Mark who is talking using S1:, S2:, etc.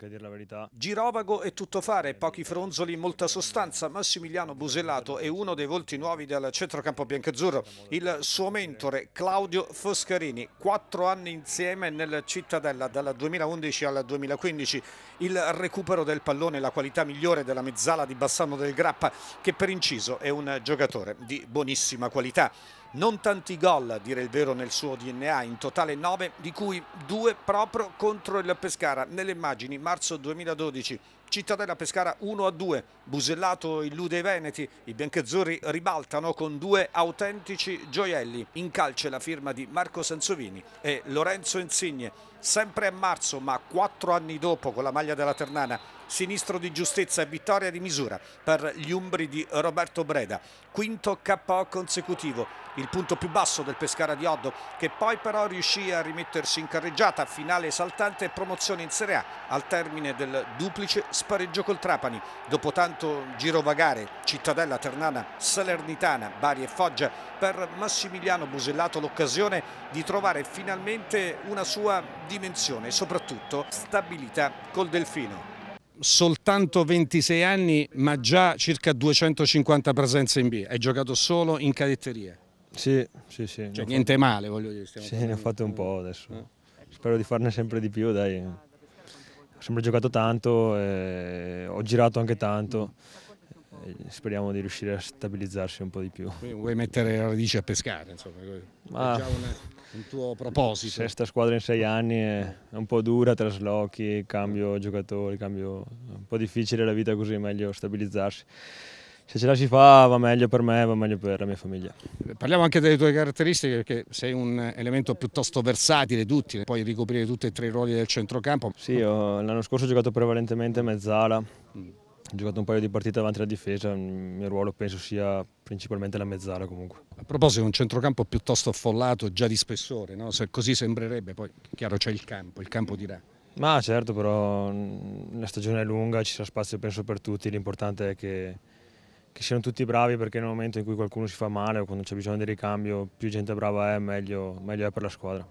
S1: anche a dire la verità. Girovago e tuttofare, pochi fronzoli, molta sostanza. Massimiliano Busellato è uno dei volti nuovi del centrocampo biancazzurro. Il suo mentore Claudio Foscarini, quattro anni insieme nel Cittadella dal 2011 al 2015. Il recupero del pallone la qualità migliore della mezzala di Bassano del Grappa che per inciso è un giocatore di buonissima qualità. Non tanti gol, a dire il vero, nel suo DNA, in totale 9, di cui due proprio contro il Pescara. Nelle immagini, marzo 2012, Cittadella Pescara 1 a 2, Busellato illude i Veneti, i bianchezzurri ribaltano con due autentici gioielli, in calce la firma di Marco Sansovini e Lorenzo Insigne, sempre a marzo ma quattro anni dopo con la maglia della Ternana, sinistro di giustezza e vittoria di misura per gli umbri di Roberto Breda, quinto KO consecutivo, il punto più basso del Pescara di Oddo che poi però riuscì a rimettersi in carreggiata, finale esaltante e promozione in Serie A al termine del duplice spareggio col Trapani. Dopo tanto girovagare, Cittadella, Ternana, Salernitana, Bari e Foggia, per Massimiliano Busellato l'occasione di trovare finalmente una sua dimensione e soprattutto stabilità col Delfino soltanto 26 anni ma già circa 250 presenze in B, hai giocato solo in cadetteria. Sì, sì, sì. Cioè, niente male voglio dire.
S2: Sì, ne ho fatte un po' adesso. Eh. Spero di farne sempre di più, dai ho sempre giocato tanto, ho girato anche tanto. Mm. Speriamo di riuscire a stabilizzarsi un po' di più. vuoi mettere la radice a pescare, insomma, Ma è già un, un, tuo proposito. Sesta squadra in sei anni è un po' dura, traslochi, cambio mm. giocatori, cambio... è un po' difficile la vita così, è meglio stabilizzarsi se ce la si fa va meglio per me, va meglio per la mia famiglia.
S1: Parliamo anche delle tue caratteristiche perché sei un
S2: elemento piuttosto versatile, tutti, puoi ricoprire tutti e tre i ruoli del centrocampo. Sì, l'anno scorso ho giocato prevalentemente mezzala, ho giocato un paio di partite davanti alla difesa, il mio ruolo penso sia principalmente la mezzala comunque.
S1: A proposito, un centrocampo piuttosto affollato, già di spessore, no? se così sembrerebbe, poi
S2: chiaro c'è il campo, il campo dirà. Ma certo, però mm, la stagione è lunga, ci sarà spazio penso per tutti, l'importante è che che siano tutti bravi perché nel momento in cui qualcuno si fa male o quando c'è bisogno di ricambio più gente brava è meglio, meglio è per la squadra.